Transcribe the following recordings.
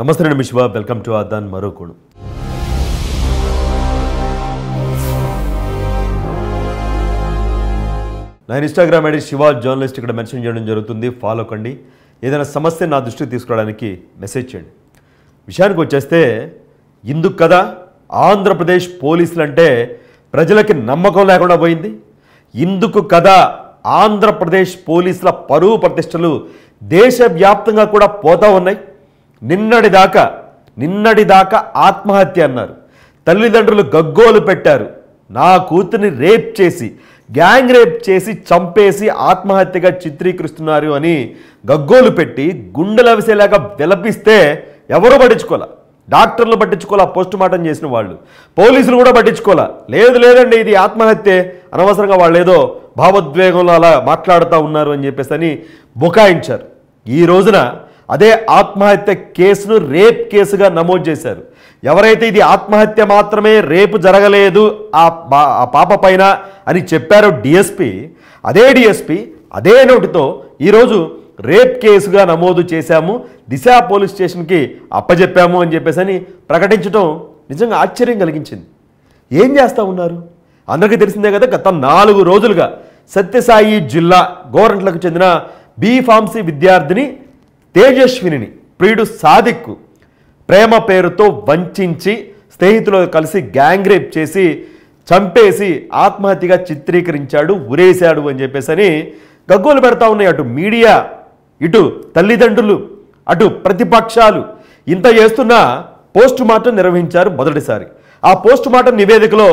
నమస్తే అండి Shiva welcome to ఆదాన్ మరో కోణం నా ఇన్స్టాగ్రామ్ ఐడి శివ జర్నలిస్ట్ ఇక్కడ మెన్షన్ చేయడం జరుగుతుంది ఫాలో కండి ఏదైనా సమస్య నా దృష్టికి తీసుకురావడానికి మెసేజ్ చేయండి విషయానికి వచ్చేస్తే ఇందుకు కదా ఆంధ్రప్రదేశ్ పోలీసులు అంటే ప్రజలకి నమ్మకం లేకుండా పోయింది ఇందుకు కదా ఆంధ్రప్రదేశ్ పోలీసుల పరువు ప్రతిష్టలు దేశవ్యాప్తంగా కూడా పోతా ఉన్నాయి నిన్నటిదాకా నిన్నటిదాకా ఆత్మహత్య అన్నారు తల్లిదండ్రులు గగ్గోలు పెట్టారు నా కూతుర్ని రేప్ చేసి గ్యాంగ్ రేప్ చేసి చంపేసి ఆత్మహత్యగా చిత్రీకరిస్తున్నారు అని గగ్గోలు పెట్టి గుండెలవిసేలాగా విలపిస్తే ఎవరు పడించుకోలే డాక్టర్లు పట్టించుకోలే పోస్ట్ మార్టం చేసిన వాళ్ళు పోలీసులు కూడా పట్టించుకోలే లేదు లేదండి ఇది ఆత్మహత్యే అనవసరంగా వాళ్ళు ఏదో భావోద్వేగంలో అలా మాట్లాడుతూ ఉన్నారు అని చెప్పేసి అని బుకాయించారు ఈ రోజున అదే ఆత్మహత్య కేసును రేప్ కేసుగా నమోదు చేశారు ఎవరైతే ఇది ఆత్మహత్య మాత్రమే రేపు జరగలేదు ఆ పాప పైన అని చెప్పారో డిఎస్పి అదే డిఎస్పి అదే నోటితో ఈరోజు రేప్ కేసుగా నమోదు చేశాము దిశ పోలీస్ స్టేషన్కి అప్పజెప్పాము అని చెప్పేసి అని ప్రకటించడం నిజంగా ఆశ్చర్యం కలిగించింది ఏం చేస్తూ ఉన్నారు అందరికీ తెలిసిందే కదా గత నాలుగు రోజులుగా సత్యసాయి జిల్లా గోరంట్లకు చెందిన బీఫార్మసీ విద్యార్థిని తేజస్విని ప్రియుడు సాదిక్కు ప్రేమ పేరుతో వంచి స్నేహితులు కలిసి గ్యాంగ్ రేప్ చేసి చంపేసి ఆత్మహత్యగా చిత్రీకరించాడు ఉరేశాడు అని చెప్పేసి అని గగ్గోలు పెడతా ఉన్నాయి అటు మీడియా ఇటు తల్లిదండ్రులు అటు ప్రతిపక్షాలు ఇంత చేస్తున్నా పోస్ట్ మార్టం నిర్వహించారు మొదటిసారి ఆ పోస్ట్ మార్టం నివేదికలో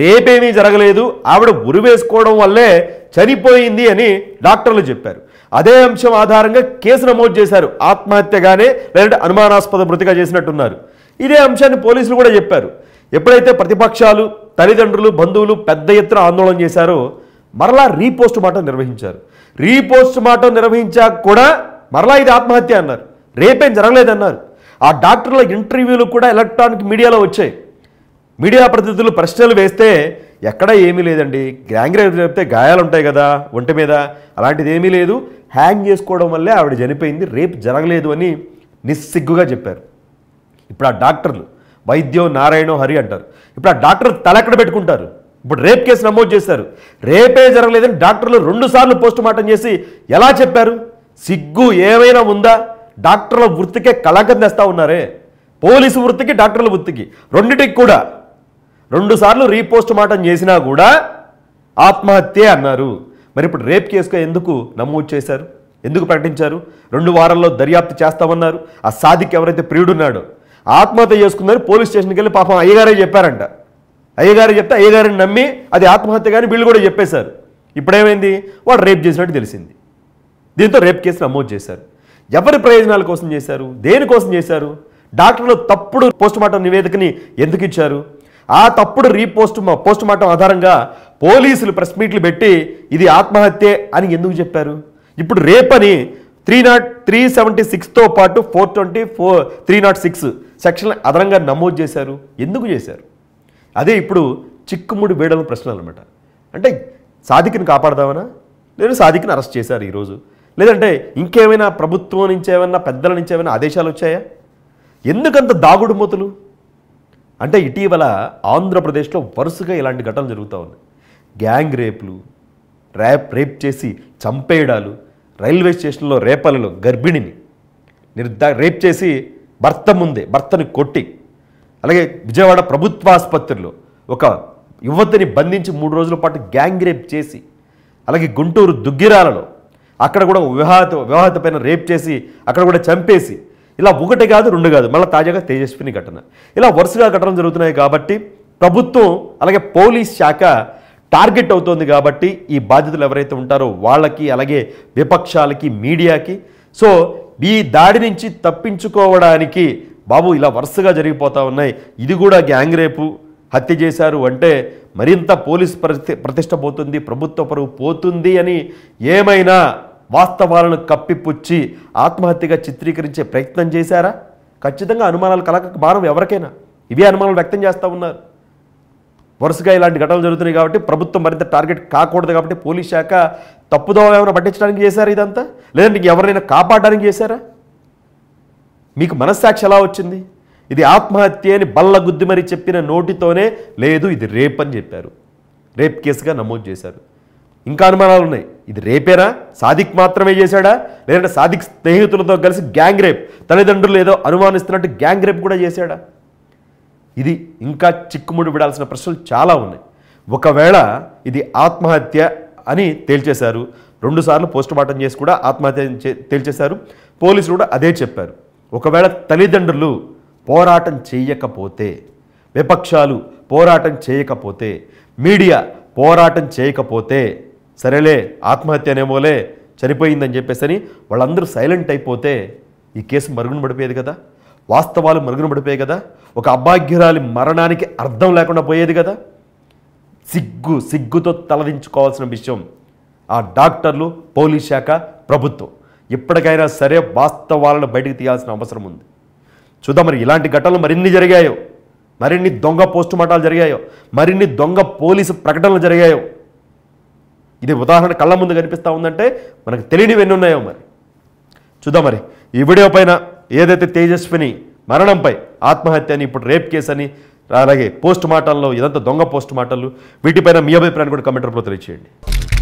రేపేమీ జరగలేదు ఆవిడ ఉరివేసుకోవడం వల్లే చనిపోయింది అని డాక్టర్లు చెప్పారు అదే అంశం ఆధారంగా కేసు నమోదు చేశారు ఆత్మహత్యగానే లేదంటే అనుమానాస్పద మృతిగా చేసినట్టున్నారు ఇదే అంశాన్ని పోలీసులు కూడా చెప్పారు ఎప్పుడైతే ప్రతిపక్షాలు తల్లిదండ్రులు బంధువులు పెద్ద ఎత్తున ఆందోళన చేశారో మరలా రీపోస్ట్ మార్టం నిర్వహించారు రీపోస్ట్ మార్టం నిర్వహించాక కూడా మరలా ఇది ఆత్మహత్య అన్నారు రేపేం జరగలేదన్నారు ఆ డాక్టర్ల ఇంటర్వ్యూలు కూడా ఎలక్ట్రానిక్ మీడియాలో వచ్చాయి మీడియా ప్రతినిధులు ప్రశ్నలు వేస్తే ఎక్కడా ఏమీ లేదండి గ్యాంగ్రేవ్ చెప్తే గాయాలు ఉంటాయి కదా ఒంటి మీద అలాంటిది ఏమీ లేదు హ్యాంగ్ చేసుకోవడం వల్లే ఆవిడ చనిపోయింది రేపు జరగలేదు అని నిస్సిగ్గుగా చెప్పారు ఇప్పుడు ఆ డాక్టర్లు వైద్యం నారాయణో హరి అంటారు ఇప్పుడు ఆ డాక్టర్ తల ఎక్కడ పెట్టుకుంటారు ఇప్పుడు రేప్ కేసు నమోదు చేశారు రేపే జరగలేదని డాక్టర్లు రెండుసార్లు పోస్ట్ మార్టం చేసి ఎలా చెప్పారు సిగ్గు ఏమైనా ఉందా డాక్టర్ల వృత్తికే కళాకం తెస్తా ఉన్నారే పోలీసు వృత్తికి డాక్టర్ల వృత్తికి రెండింటికి కూడా రెండుసార్లు రీపోస్ట్ మార్టం చేసినా కూడా ఆత్మహత్యే అన్నారు మరి ఇప్పుడు రేప్ కేసుగా ఎందుకు నమోదు చేశారు ఎందుకు ప్రకటించారు రెండు వారాల్లో దర్యాప్తు చేస్తామన్నారు ఆ సాదికి ఎవరైతే ప్రియుడున్నాడో ఆత్మహత్య చేసుకున్నారు పోలీస్ స్టేషన్కి వెళ్ళి పాపం అయ్యగారే చెప్పారంట అయ్యగారు చెప్తే అయ్యగారిని నమ్మి అది ఆత్మహత్య కానీ వీళ్ళు కూడా చెప్పేశారు ఇప్పుడేమైంది వాడు రేప్ చేసినట్టు తెలిసింది దీంతో రేప్ కేసు నమోదు చేశారు ఎవరి ప్రయోజనాల కోసం చేశారు దేనికోసం చేశారు డాక్టర్లు తప్పుడు పోస్ట్ మార్టం నివేదికని ఎందుకు ఇచ్చారు ఆ తప్పుడు రీపోస్ట్ పోస్ట్ మార్టం ఆధారంగా పోలీసులు ప్రెస్ మీట్లు పెట్టి ఇది ఆత్మహత్యే అని ఎందుకు చెప్పారు ఇప్పుడు రేపని త్రీ నాట్ త్రీ సెవెంటీ సిక్స్తో పాటు four twenty four three nought six section అదనంగా నమోదు చేశారు ఎందుకు చేశారు అదే ఇప్పుడు చిక్కుముడి వేడల ప్రశ్నలు అనమాట అంటే సాధికను కాపాడదామనా లేదు సాధికను అరెస్ట్ చేశారు ఈరోజు లేదంటే ఇంకేమైనా ప్రభుత్వం నుంచి ఏమైనా పెద్దల నుంచి ఏమైనా ఆదేశాలు వచ్చాయా ఎందుకంత దాగుడు మూతలు అంటే ఇటీవల ఆంధ్రప్రదేశ్లో వరుసగా ఇలాంటి ఘటనలు జరుగుతూ ఉన్నాయి గ్యాంగ్ రేపులు ర్యాప్ రేప్ చేసి చంపేయడాలు రైల్వే స్టేషన్లో రేపలలో గర్భిణిని నిర్దా రేప్ చేసి భర్త ముందే భర్తని కొట్టి అలాగే విజయవాడ ప్రభుత్వ ఆసుపత్రిలో ఒక యువతిని బంధించి మూడు రోజుల పాటు గ్యాంగ్ రేప్ చేసి అలాగే గుంటూరు దుగ్గిరాలలో అక్కడ కూడా వివాహత వివాహత పైన రేప్ చేసి అక్కడ కూడా చంపేసి ఇలా ఒకటి కాదు రెండు కాదు మళ్ళీ తాజాగా తేజస్విని ఘటన ఇలా వరుసగా ఘటనలు జరుగుతున్నాయి కాబట్టి ప్రభుత్వం అలాగే పోలీస్ శాఖ టార్గెట్ అవుతోంది కాబట్టి ఈ బాధితులు ఎవరైతే ఉంటారో వాళ్ళకి అలాగే విపక్షాలకి మీడియాకి సో ఈ దాడి నుంచి తప్పించుకోవడానికి బాబు ఇలా వరుసగా జరిగిపోతూ ఉన్నాయి ఇది కూడా గ్యాంగ్ రేపు హత్య చేశారు అంటే మరింత పోలీస్ ప్రతి ప్రతిష్ట పోతుంది ప్రభుత్వ పరువు పోతుంది అని ఏమైనా వాస్తవాలను కప్పిపుచ్చి ఆత్మహత్యగా చిత్రీకరించే ప్రయత్నం చేశారా ఖచ్చితంగా అనుమానాలు కలక భారం ఎవరికైనా ఇవే అనుమానాలు వ్యక్తం చేస్తూ ఉన్నారు వరుసగా ఇలాంటి ఘటనలు జరుగుతున్నాయి కాబట్టి ప్రభుత్వం మరింత టార్గెట్ కాకూడదు కాబట్టి పోలీస్ శాఖ తప్పుదోవ ఏమైనా పట్టించడానికి చేశారా ఇదంతా లేదంటే ఎవరినైనా కాపాడడానికి చేశారా మీకు మనస్సాక్షి ఎలా వచ్చింది ఇది ఆత్మహత్య అని బల్ల మరి చెప్పిన నోటితోనే లేదు ఇది రేప్ అని చెప్పారు రేప్ కేసుగా నమోదు చేశారు ఇంకా అనుమానాలు ఉన్నాయి ఇది రేపేనా సాదిక్ మాత్రమే చేశాడా లేదంటే సాదిక్ స్నేహితులతో కలిసి గ్యాంగ్ రేప్ తల్లిదండ్రులు ఏదో అనుమానిస్తున్నట్టు గ్యాంగ్ రేప్ కూడా చేశాడా ఇది ఇంకా చిక్కుముడి విడాల్సిన ప్రశ్నలు చాలా ఉన్నాయి ఒకవేళ ఇది ఆత్మహత్య అని తేల్చేశారు రెండుసార్లు పోస్టుమార్టం చేసి కూడా ఆత్మహత్య తేల్చేశారు పోలీసులు కూడా అదే చెప్పారు ఒకవేళ తల్లిదండ్రులు పోరాటం చేయకపోతే విపక్షాలు పోరాటం చేయకపోతే మీడియా పోరాటం చేయకపోతే సరేలే ఆత్మహత్య అనేమోలే చనిపోయిందని చెప్పేసని వాళ్ళందరూ సైలెంట్ అయిపోతే ఈ కేసు మరుగున పడిపోయేది కదా వాస్తవాలు మరుగున పడిపోయాయి కదా ఒక అభాగ్యురాలి మరణానికి అర్థం లేకుండా పోయేది కదా సిగ్గు సిగ్గుతో తలదించుకోవాల్సిన విషయం ఆ డాక్టర్లు పోలీస్ శాఖ ప్రభుత్వం ఇప్పటికైనా సరే వాస్తవాలను బయటకు తీయాల్సిన అవసరం ఉంది చూద్దాం మరి ఇలాంటి ఘటనలు మరిన్ని జరిగాయో మరిన్ని దొంగ పోస్టుమార్టాలు జరిగాయో మరిన్ని దొంగ పోలీసు ప్రకటనలు జరిగాయో ఇది ఉదాహరణ కళ్ళ ముందు కనిపిస్తూ ఉందంటే మనకు తెలియనివి ఎన్ని ఉన్నాయో మరి చూద్దాం మరి ఈ వీడియో పైన ఏదైతే తేజస్విని మరణంపై ఆత్మహత్య అని ఇప్పుడు రేప్ కేసు అని అలాగే పోస్ట్ మార్టంలో ఇదంతా దొంగ పోస్ట్ మార్టంలు వీటిపైన మీ అభిప్రాయాన్ని కూడా కమెంట్ రూపంలో తెలియచేయండి